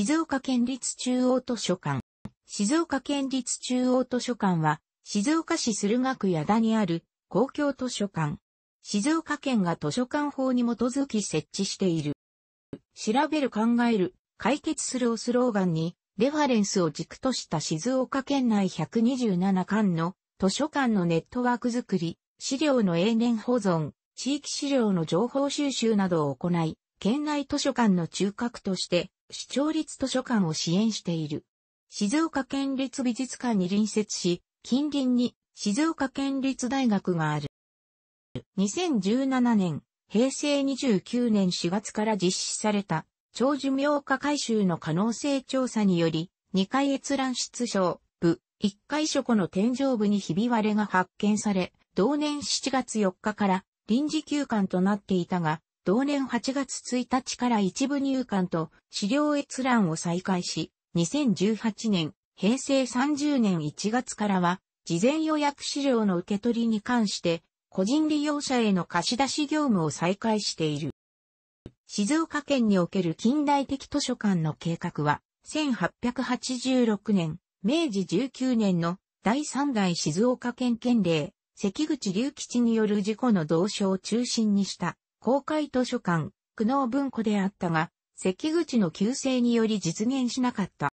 静岡県立中央図書館。静岡県立中央図書館は、静岡市駿河区矢田にある公共図書館。静岡県が図書館法に基づき設置している。調べる考える、解決するをスローガンに、レファレンスを軸とした静岡県内127館の図書館のネットワークづくり、資料の永年保存、地域資料の情報収集などを行い、県内図書館の中核として市町立図書館を支援している。静岡県立美術館に隣接し、近隣に静岡県立大学がある。2017年、平成29年4月から実施された、長寿命化改修の可能性調査により、2階閲覧室所部、1階書庫の天井部にひび割れが発見され、同年7月4日から臨時休館となっていたが、同年8月1日から一部入管と資料閲覧を再開し、2018年、平成30年1月からは、事前予約資料の受け取りに関して、個人利用者への貸し出し業務を再開している。静岡県における近代的図書館の計画は、1886年、明治19年の第3代静岡県県令、関口隆吉による事故の同書を中心にした公開図書館、苦悩文庫であったが、関口の旧姓により実現しなかった。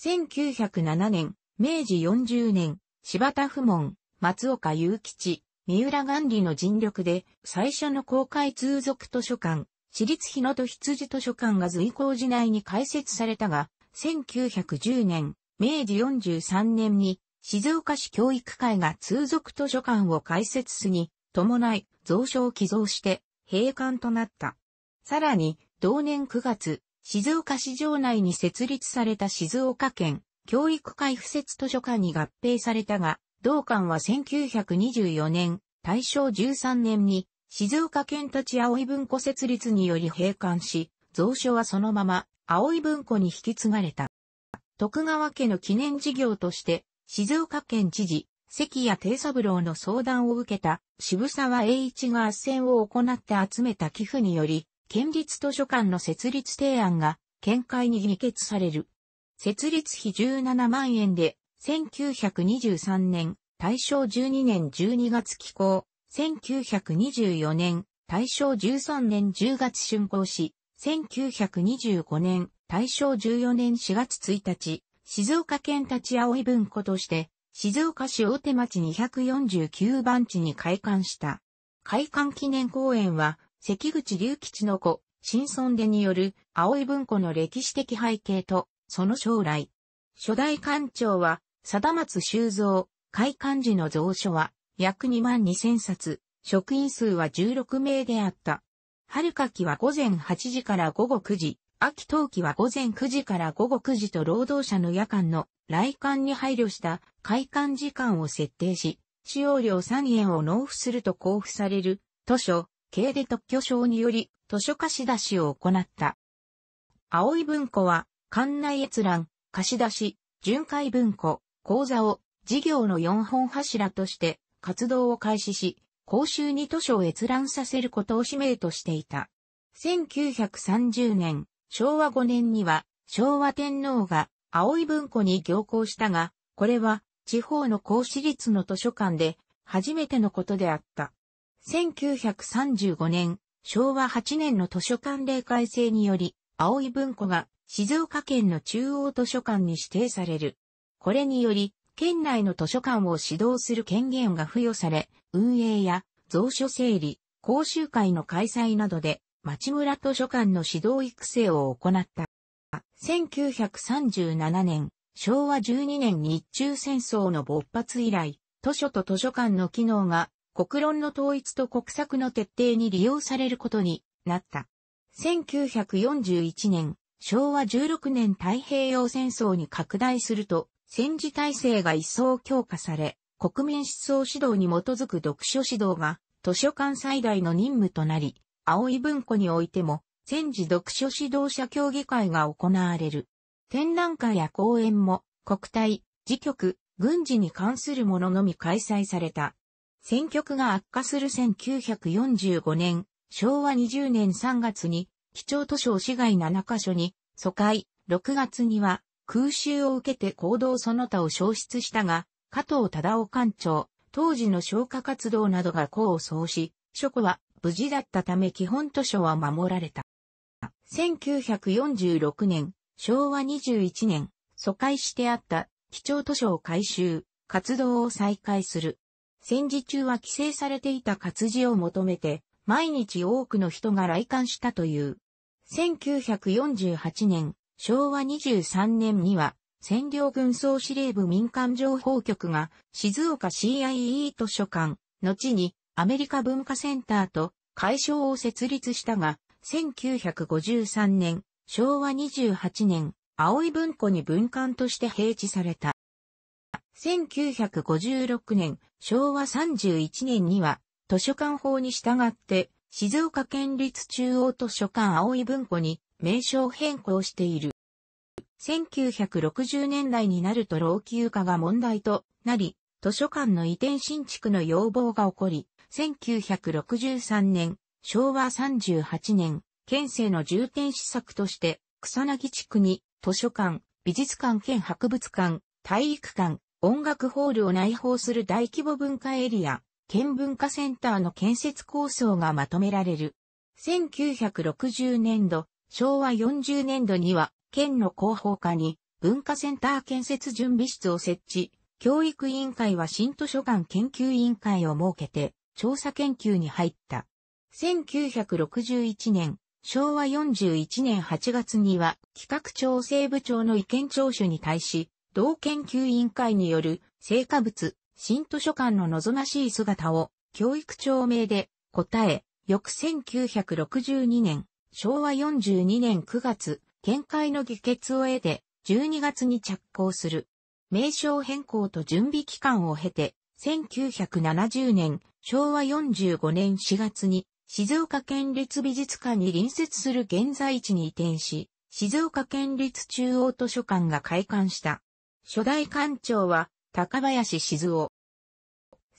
1907年、明治40年、柴田不問、松岡雄吉、三浦元里の尽力で、最初の公開通俗図書館、私立日野と羊図書館が随行時内に開設されたが、1910年、明治43年に、静岡市教育会が通俗図書館を開設すに、伴い、蔵書を寄贈して、閉館となった。さらに、同年9月、静岡市場内に設立された静岡県教育会附設図書館に合併されたが、同館は1924年、大正13年に静岡県立葵文庫設立により閉館し、蔵書はそのまま葵文庫に引き継がれた。徳川家の記念事業として、静岡県知事、関谷定三郎の相談を受けた渋沢栄一が斡旋を行って集めた寄付により、県立図書館の設立提案が見解に議決される。設立費17万円で、1923年、大正12年12月寄港、1924年、大正13年10月竣工し、1925年、大正14年4月1日、静岡県立葵文庫として、静岡市大手町249番地に開館した。開館記念公園は、関口隆吉の子、新村でによる、青い文庫の歴史的背景と、その将来。初代館長は、貞松修造、開館時の蔵書は、約2万2000冊、職員数は16名であった。春夏季は午前8時から午後9時、秋冬季は午前9時から午後9時と労働者の夜間の来館に配慮した開館時間を設定し、使用料3円を納付すると交付される図書、経で特許証により図書貸し出しを行った。青い文庫は、館内閲覧、貸し出し、巡回文庫、講座を事業の4本柱として活動を開始し、公衆に図書を閲覧させることを使命としていた。1930年、昭和5年には昭和天皇が葵文庫に行行したが、これは地方の公私立の図書館で初めてのことであった。1935年、昭和8年の図書館令改正により、葵文庫が静岡県の中央図書館に指定される。これにより、県内の図書館を指導する権限が付与され、運営や蔵書整理、講習会の開催などで町村図書館の指導育成を行った。1937年、昭和12年日中戦争の勃発以来、図書と図書館の機能が国論の統一と国策の徹底に利用されることになった。1941年、昭和16年太平洋戦争に拡大すると、戦時体制が一層強化され、国民思想指導に基づく読書指導が図書館最大の任務となり、青い文庫においても、戦時読書指導者協議会が行われる。展覧会や講演も、国体、自局、軍事に関するもののみ開催された。戦局が悪化する1945年、昭和20年3月に、基調図書市外7カ所に、疎開、6月には、空襲を受けて行動その他を消失したが、加藤忠夫館長、当時の消火活動などが功を奏し、書庫は無事だったため基本図書は守られた。1946年、昭和21年、疎開してあった基調図書を回収、活動を再開する。戦時中は規制されていた活字を求めて、毎日多くの人が来館したという。1948年、昭和23年には、占領軍総司令部民間情報局が、静岡 CIE 図書館、後にアメリカ文化センターと会商を設立したが、1953年、昭和28年、青い文庫に文館として併置された。1956年、昭和31年には、図書館法に従って、静岡県立中央図書館青い文庫に名称変更している。1960年代になると老朽化が問題となり、図書館の移転新築の要望が起こり、1963年、昭和38年、県政の重点施策として、草薙地区に図書館、美術館兼博物館、体育館、音楽ホールを内包する大規模文化エリア、県文化センターの建設構想がまとめられる。1960年度、昭和40年度には、県の広報課に文化センター建設準備室を設置、教育委員会は新図書館研究委員会を設けて、調査研究に入った。1961年、昭和41年8月には企画調整部長の意見聴取に対し、同研究委員会による成果物、新図書館の望ましい姿を教育長名で答え、翌1962年、昭和42年9月、見解の議決を得て、12月に着工する。名称変更と準備期間を経て、1970年昭和45年4月に静岡県立美術館に隣接する現在地に移転し、静岡県立中央図書館が開館した。初代館長は高林静夫。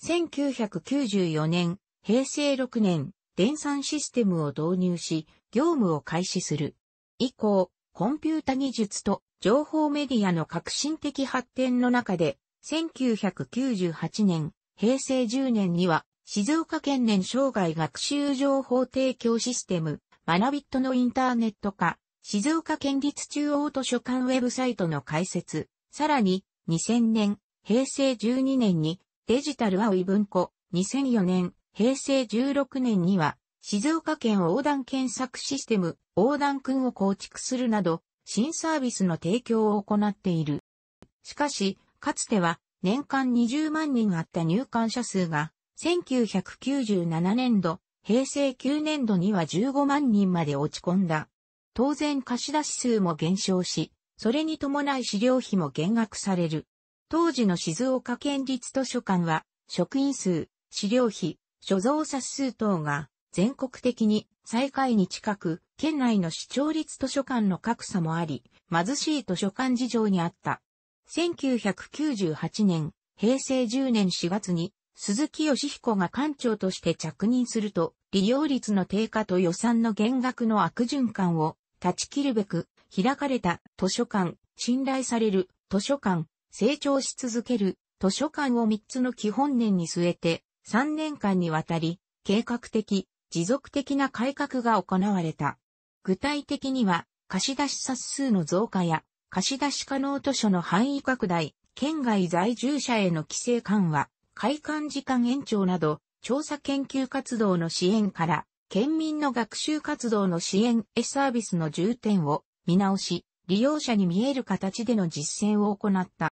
1994年、平成6年、電算システムを導入し、業務を開始する。以降、コンピュータ技術と情報メディアの革新的発展の中で、1998年、平成10年には静岡県年生涯学習情報提供システム、マナビットのインターネット化、静岡県立中央図書館ウェブサイトの開設、さらに、2000年、平成12年に、デジタル青い文庫、2004年、平成16年には、静岡県横断検索システム、横断くんを構築するなど、新サービスの提供を行っている。しかし、かつては、年間20万人あった入館者数が、1997年度、平成9年度には15万人まで落ち込んだ。当然貸出数も減少し、それに伴い資料費も減額される。当時の静岡県立図書館は、職員数、資料費、所蔵冊数等が全国的に最下位に近く、県内の市町立図書館の格差もあり、貧しい図書館事情にあった。1998年、平成10年4月に鈴木義彦が館長として着任すると、利用率の低下と予算の減額の悪循環を断ち切るべく、開かれた図書館、信頼される図書館、成長し続ける図書館を3つの基本年に据えて、3年間にわたり、計画的、持続的な改革が行われた。具体的には、貸し出し冊数の増加や、貸し出し可能図書の範囲拡大、県外在住者への規制緩和、開館時間延長など、調査研究活動の支援から、県民の学習活動の支援へサービスの重点を見直し、利用者に見える形での実践を行った。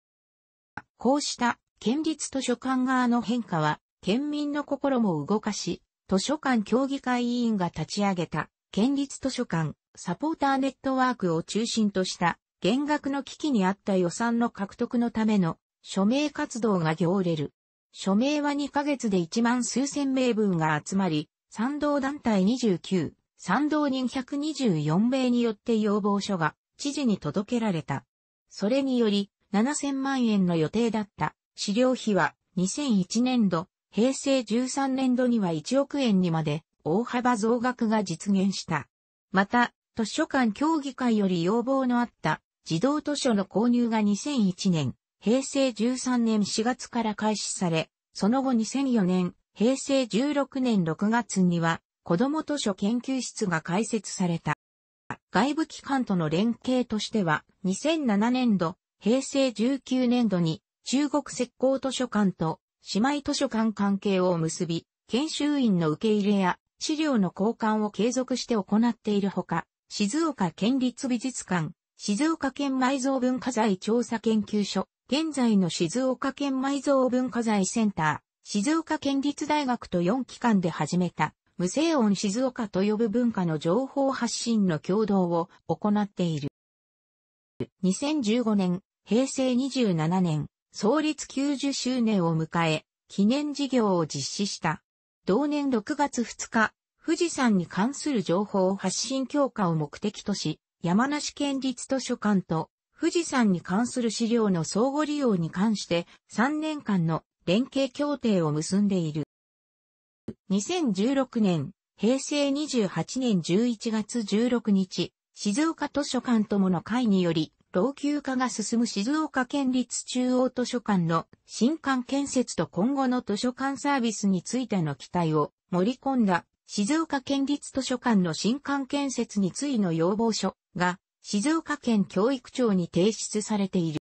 こうした県立図書館側の変化は、県民の心も動かし、図書館協議会委員が立ち上げた県立図書館サポーターネットワークを中心とした減額の危機にあった予算の獲得のための署名活動が行れる署名は2ヶ月で1万数千名分が集まり、賛同団体29、賛同人124名によって要望書が知事に届けられた。それにより、7000万円の予定だった資料費は2001年度、平成13年度には1億円にまで大幅増額が実現した。また、図書館協議会より要望のあった児童図書の購入が2001年平成13年4月から開始され、その後2004年、平成16年6月には、子供図書研究室が開設された。外部機関との連携としては、2007年度、平成19年度に、中国石膏図書館と姉妹図書館関係を結び、研修員の受け入れや資料の交換を継続して行っているほか、静岡県立美術館、静岡県埋蔵文化財調査研究所、現在の静岡県埋蔵文化財センター、静岡県立大学と4機関で始めた、無声音静岡と呼ぶ文化の情報発信の共同を行っている。2015年、平成27年、創立90周年を迎え、記念事業を実施した。同年6月2日、富士山に関する情報発信強化を目的とし、山梨県立図書館と富士山に関する資料の相互利用に関して3年間の連携協定を結んでいる。2016年、平成28年11月16日、静岡図書館ともの会により、老朽化が進む静岡県立中央図書館の新館建設と今後の図書館サービスについての期待を盛り込んだ静岡県立図書館の新館建設についの要望書が静岡県教育庁に提出されている。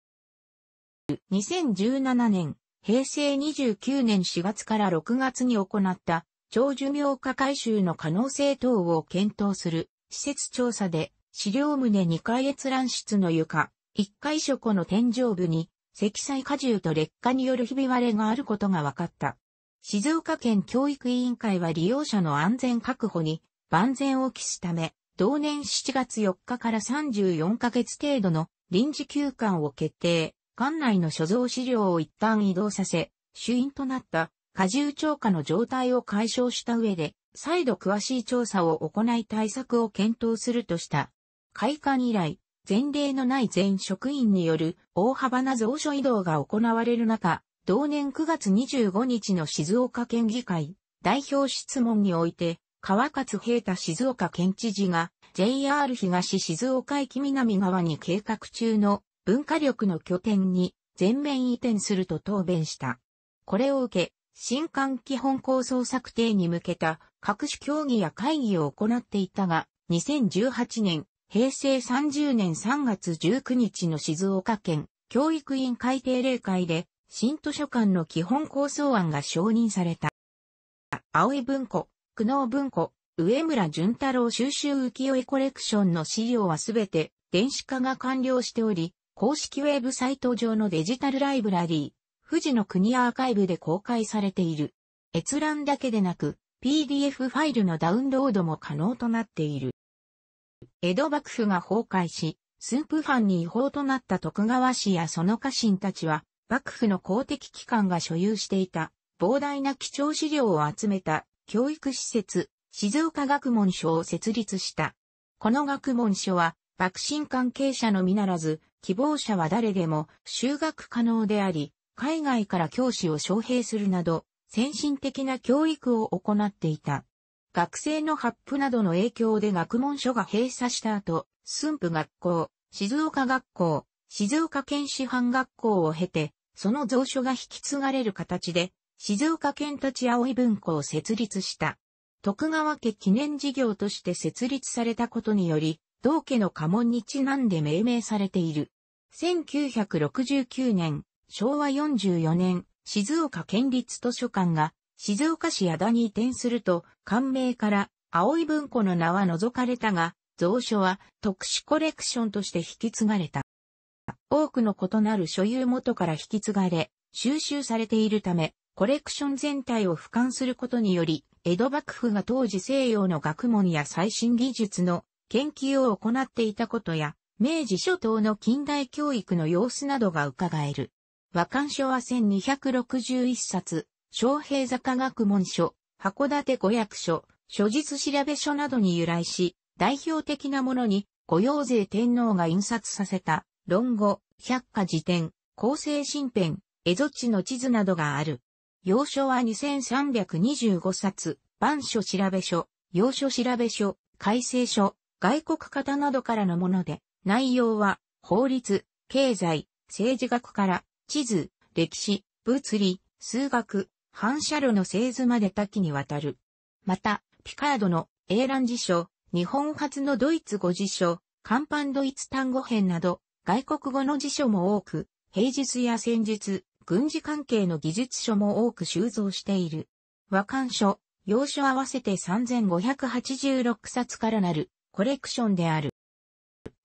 2017年、平成29年4月から6月に行った長寿命化改修の可能性等を検討する施設調査で資料棟2階閲覧室の床、1階書庫の天井部に積載荷重と劣化によるひび割れがあることが分かった。静岡県教育委員会は利用者の安全確保に万全を期すため、同年7月4日から34ヶ月程度の臨時休館を決定、館内の所蔵資料を一旦移動させ、主因となった過重超過の状態を解消した上で、再度詳しい調査を行い対策を検討するとした。開館以来、前例のない全職員による大幅な蔵書移動が行われる中、同年9月25日の静岡県議会代表質問において、川勝平太静岡県知事が JR 東静岡駅南側に計画中の文化力の拠点に全面移転すると答弁した。これを受け、新館基本構想策定に向けた各種協議や会議を行っていたが、2018年、平成30年3月19日の静岡県教育委員会定例会で新図書館の基本構想案が承認された。青い文庫、久能文庫、上村淳太郎収集浮世絵コレクションの資料はすべて電子化が完了しており、公式ウェブサイト上のデジタルライブラリー、富士の国アーカイブで公開されている。閲覧だけでなく、PDF ファイルのダウンロードも可能となっている。江戸幕府が崩壊し、駿府藩に違法となった徳川氏やその家臣たちは、幕府の公的機関が所有していた膨大な貴重資料を集めた教育施設、静岡学問所を設立した。この学問所は、幕臣関係者のみならず、希望者は誰でも修学可能であり、海外から教師を招聘するなど、先進的な教育を行っていた。学生の発布などの影響で学問所が閉鎖した後、駿府学校、静岡学校、静岡県師範学校を経て、その蔵書が引き継がれる形で、静岡県立葵文庫を設立した。徳川家記念事業として設立されたことにより、同家の家紋にちなんで命名されている。1969年、昭和44年、静岡県立図書館が静岡市矢田に移転すると、館名から葵文庫の名は除かれたが、蔵書は特殊コレクションとして引き継がれた。多くの異なる所有元から引き継がれ、収集されているため、コレクション全体を俯瞰することにより、江戸幕府が当時西洋の学問や最新技術の研究を行っていたことや、明治初頭の近代教育の様子などが伺える。和漢書は1261冊、昌平坂学問書、函館語役書、諸実調べ書などに由来し、代表的なものに、御用税天皇が印刷させた、論語、百科事典、構成新編、蝦夷地の地図などがある。要書は2325冊、版書調べ書、要書調べ書、改正書、外国方などからのもので、内容は、法律、経済、政治学から、地図、歴史、物理、数学、反射炉の製図まで多岐にわたる。また、ピカードの英蘭辞書、日本初のドイツ語辞書、カンパンドイツ単語編など、外国語の辞書も多く、平日や戦術、軍事関係の技術書も多く収蔵している。和漢書、洋書合わせて3586冊からなるコレクションである。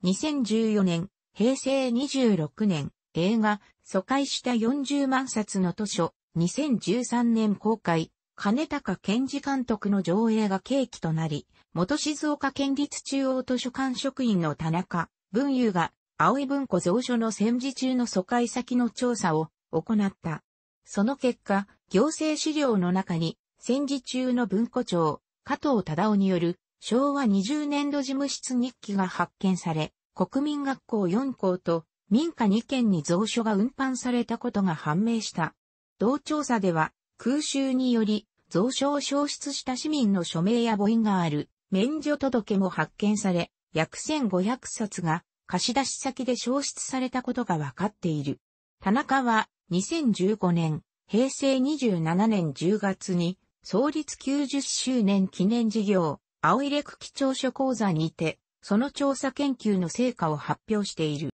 2014年、平成26年、映画、疎開した40万冊の図書、2013年公開、金高健治監督の上映が契機となり、元静岡県立中央図書館職員の田中、文雄が、青い文庫蔵書の戦時中の疎開先の調査を行った。その結果、行政資料の中に、戦時中の文庫庁、加藤忠夫による昭和20年度事務室日記が発見され、国民学校4校と民家2件に蔵書が運搬されたことが判明した。同調査では、空襲により蔵書を消失した市民の署名や母印がある免除届も発見され、約1500冊が貸し出し先で消失されたことが分かっている。田中は2015年、平成27年10月に、創立90周年記念事業、青入れ区基調書講座にて、その調査研究の成果を発表している。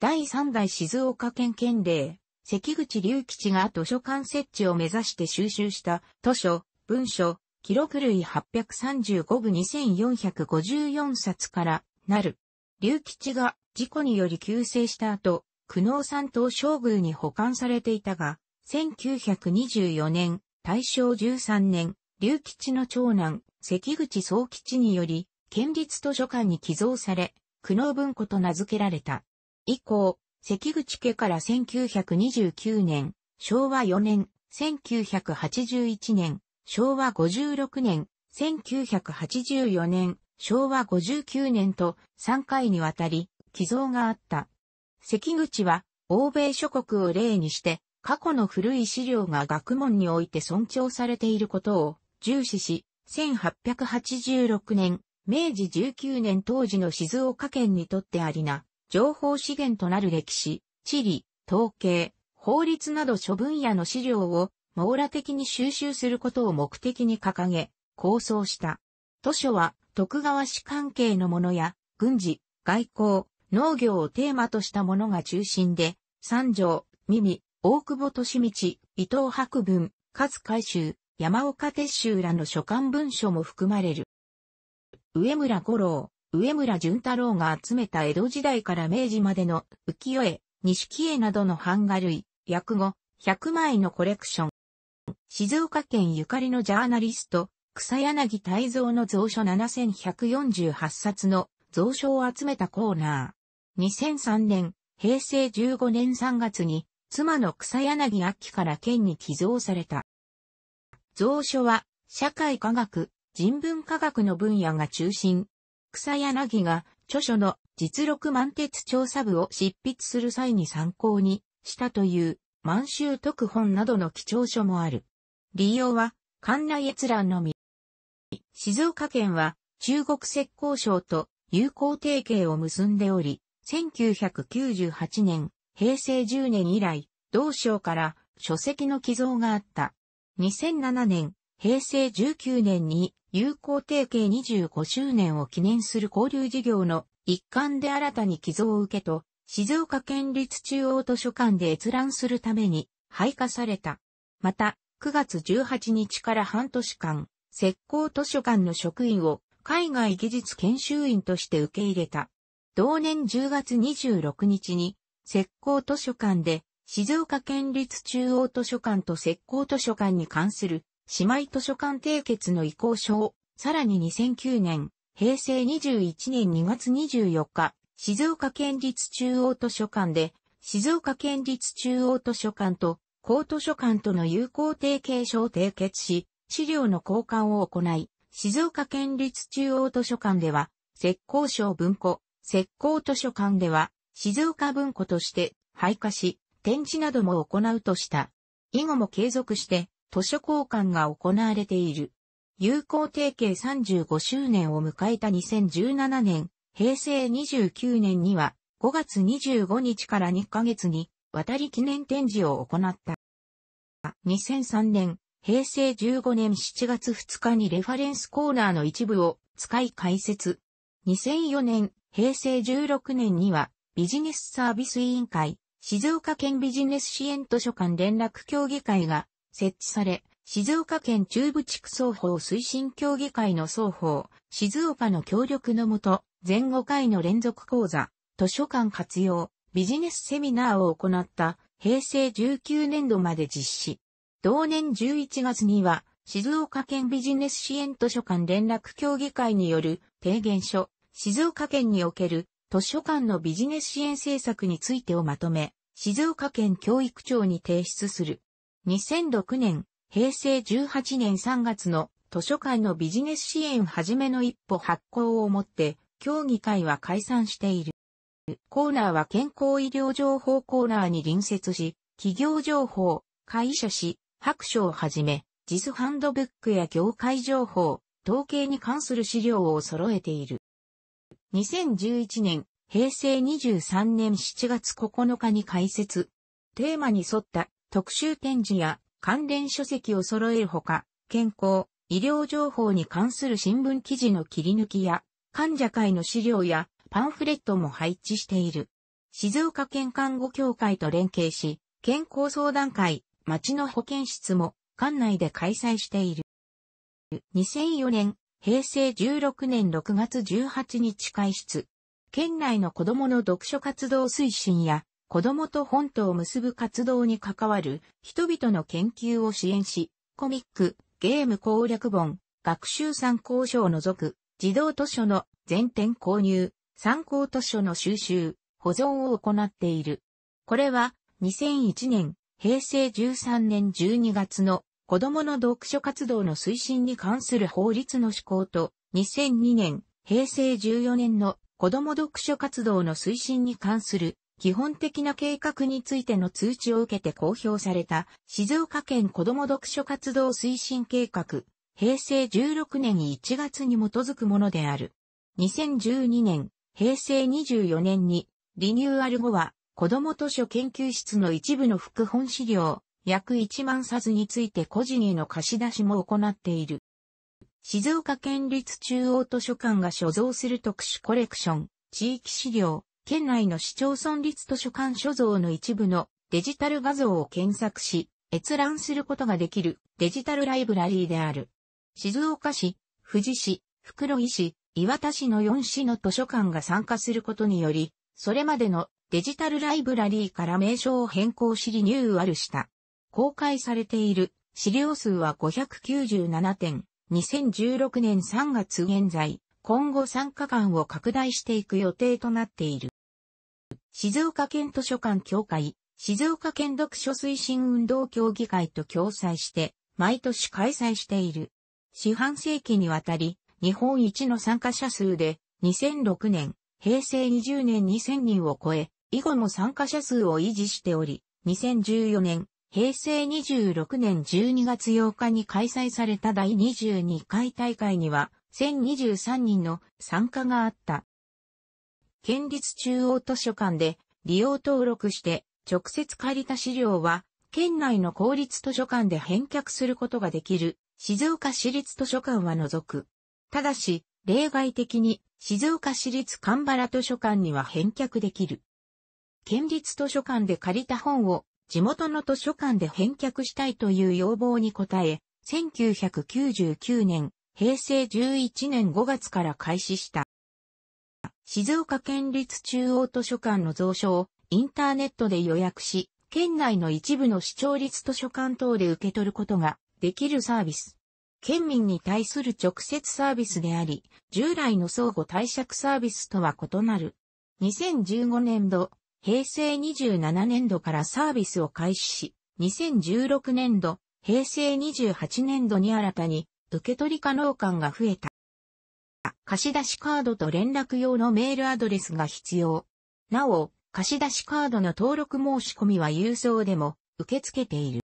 第3代静岡県県令、関口隆吉が図書館設置を目指して収集した図書、文書、記録類835部2454冊からなる。隆吉が事故により急逝した後、久能山東照宮に保管されていたが、1924年、大正13年、龍吉の長男、関口総吉により、県立図書館に寄贈され、久能文庫と名付けられた。以降、関口家から1929年、昭和4年、1981年、昭和56年、1984年、昭和59年と3回にわたり寄贈があった。関口は、欧米諸国を例にして、過去の古い資料が学問において尊重されていることを重視し、1886年、明治19年当時の静岡県にとってありな、情報資源となる歴史、地理、統計、法律など諸分野の資料を網羅的に収集することを目的に掲げ、構想した。図書は徳川氏関係のものや、軍事、外交、農業をテーマとしたものが中心で、三条、耳、大久保利道、伊藤博文、勝海舟、山岡鉄舟らの書簡文書も含まれる。上村五郎、上村淳太郎が集めた江戸時代から明治までの浮世絵、錦絵などの版画類、訳語、100枚のコレクション。静岡県ゆかりのジャーナリスト、草柳泰造の蔵書7148冊の蔵書を集めたコーナー。2003年、平成15年3月に、妻の草柳秋から県に寄贈された。蔵書は、社会科学、人文科学の分野が中心。草柳が、著書の実録満鉄調査部を執筆する際に参考にしたという満州特本などの貴重書もある。利用は、館内閲覧のみ。静岡県は中国浙江省と友好提携を結んでおり、1998年、平成10年以来、同省から書籍の寄贈があった。2007年、平成19年に友好提携25周年を記念する交流事業の一環で新たに寄贈を受けと、静岡県立中央図書館で閲覧するために配下された。また、9月18日から半年間、石膏図書館の職員を海外技術研修員として受け入れた。同年10月26日に、石膏図書館で、静岡県立中央図書館と石膏図書館に関する姉妹図書館締結の移行書を、さらに2009年、平成21年2月24日、静岡県立中央図書館で、静岡県立中央図書館と高図書館との友好提携書を締結し、資料の交換を行い、静岡県立中央図書館では、石膏省文庫、石膏図書館では、静岡文庫として廃化し、展示なども行うとした。以後も継続して、図書交換が行われている。友好提携35周年を迎えた2017年、平成29年には5月25日から2ヶ月に渡り記念展示を行った。2003年、平成15年7月2日にレファレンスコーナーの一部を使い開設。2004年、平成16年にはビジネスサービス委員会、静岡県ビジネス支援図書館連絡協議会が設置され、静岡県中部地区双方推進協議会の双方、静岡の協力のもと、前後回の連続講座、図書館活用、ビジネスセミナーを行った平成19年度まで実施。同年11月には、静岡県ビジネス支援図書館連絡協議会による提言書、静岡県における図書館のビジネス支援政策についてをまとめ、静岡県教育庁に提出する。2006年、平成18年3月の図書館のビジネス支援はじめの一歩発行をもって、協議会は解散している。コーナーは健康医療情報コーナーに隣接し、企業情報、会社誌、白書をはじめ、JIS ハンドブックや業界情報、統計に関する資料を揃えている。2011年、平成23年7月9日に開設。テーマに沿った特集展示や関連書籍を揃えるほか、健康、医療情報に関する新聞記事の切り抜きや、患者会の資料やパンフレットも配置している。静岡県看護協会と連携し、健康相談会、町の保健室も、館内で開催している。2004年、平成16年6月18日開出。県内の子供の読書活動推進や、子供と本とを結ぶ活動に関わる人々の研究を支援し、コミック、ゲーム攻略本、学習参考書を除く、児童図書の全店購入、参考図書の収集、保存を行っている。これは2001年、平成13年12月の子供の読書活動の推進に関する法律の施行と、2002年、平成14年の子供読書活動の推進に関する基本的な計画についての通知を受けて公表された静岡県子供読書活動推進計画、平成16年1月に基づくものである。2012年、平成24年にリニューアル後は子供図書研究室の一部の副本資料、約1万冊について個人への貸し出しも行っている。静岡県立中央図書館が所蔵する特殊コレクション、地域資料、県内の市町村立図書館所蔵の一部のデジタル画像を検索し、閲覧することができるデジタルライブラリーである。静岡市、富士市、袋井市、岩田市の4市の図書館が参加することにより、それまでのデジタルライブラリーから名称を変更しリニューアルした。公開されている資料数は597点、2016年3月現在、今後参加間を拡大していく予定となっている。静岡県図書館協会、静岡県読書推進運動協議会と共催して、毎年開催している。四半世紀にわたり、日本一の参加者数で、2006年、平成20年2000人を超え、以後も参加者数を維持しており、2014年、平成26年12月8日に開催された第22回大会には、1023人の参加があった。県立中央図書館で利用登録して直接借りた資料は、県内の公立図書館で返却することができる静岡市立図書館は除く。ただし、例外的に静岡市立神原図書館には返却できる。県立図書館で借りた本を地元の図書館で返却したいという要望に応え、1999年、平成11年5月から開始した。静岡県立中央図書館の蔵書をインターネットで予約し、県内の一部の市町立図書館等で受け取ることができるサービス。県民に対する直接サービスであり、従来の相互貸借サービスとは異なる。2015年度、平成27年度からサービスを開始し、2016年度、平成28年度に新たに受取可能感が増えた。貸出しカードと連絡用のメールアドレスが必要。なお、貸出しカードの登録申し込みは郵送でも受け付けている。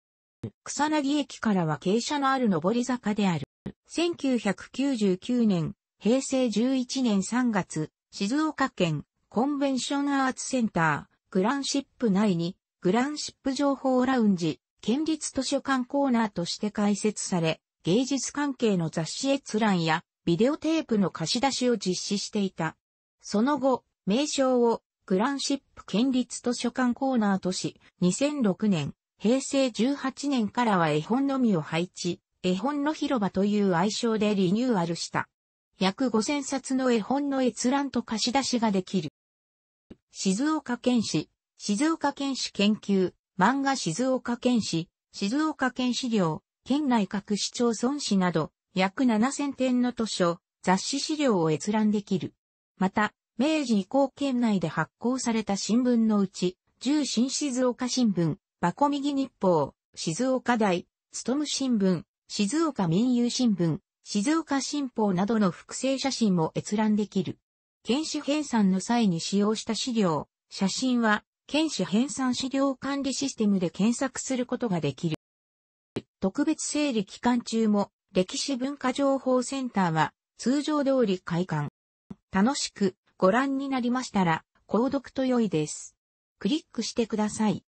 草薙駅からは傾斜のある上り坂である。1999年、平成11年3月、静岡県コンベンションアーツセンター、グランシップ内に、グランシップ情報ラウンジ、県立図書館コーナーとして開設され、芸術関係の雑誌閲覧や、ビデオテープの貸し出しを実施していた。その後、名称を、グランシップ県立図書館コーナーとし、2006年、平成18年からは絵本のみを配置、絵本の広場という愛称でリニューアルした。約5000冊の絵本の閲覧と貸し出しができる。静岡県史、静岡県史研究、漫画静岡県史、静岡県史料、県内各市町村史など、約7000点の図書、雑誌資料を閲覧できる。また、明治以降県内で発行された新聞のうち、重新静岡新聞、バコミギ日報、静岡大、ストむ新聞、静岡民友新聞、静岡新報などの複製写真も閲覧できる。検視編纂の際に使用した資料、写真は、検視編纂資料管理システムで検索することができる。特別整理期間中も、歴史文化情報センターは、通常通り開館。楽しくご覧になりましたら、購読と良いです。クリックしてください。